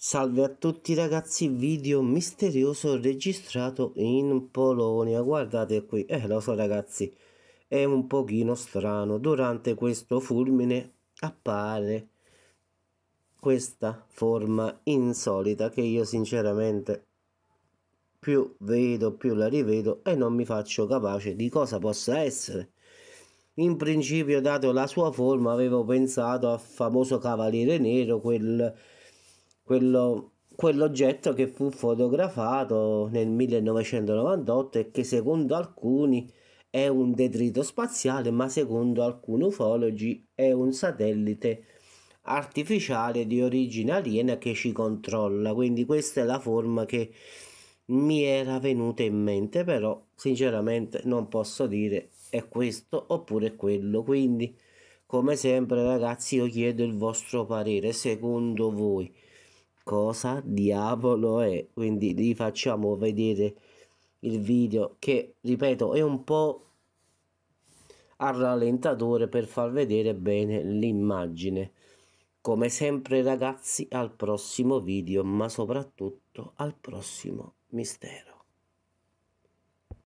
Salve a tutti ragazzi, video misterioso registrato in Polonia, guardate qui, eh lo so ragazzi, è un pochino strano, durante questo fulmine appare questa forma insolita che io sinceramente più vedo più la rivedo e non mi faccio capace di cosa possa essere. In principio dato la sua forma avevo pensato al famoso cavaliere nero, quel quello, quell'oggetto che fu fotografato nel 1998 e che secondo alcuni è un detrito spaziale, ma secondo alcuni ufologi è un satellite artificiale di origine aliena che ci controlla. Quindi questa è la forma che mi era venuta in mente, però sinceramente non posso dire è questo oppure quello. Quindi, come sempre, ragazzi, io chiedo il vostro parere secondo voi cosa diavolo è quindi vi facciamo vedere il video che ripeto è un po' a rallentatore per far vedere bene l'immagine come sempre ragazzi al prossimo video ma soprattutto al prossimo mistero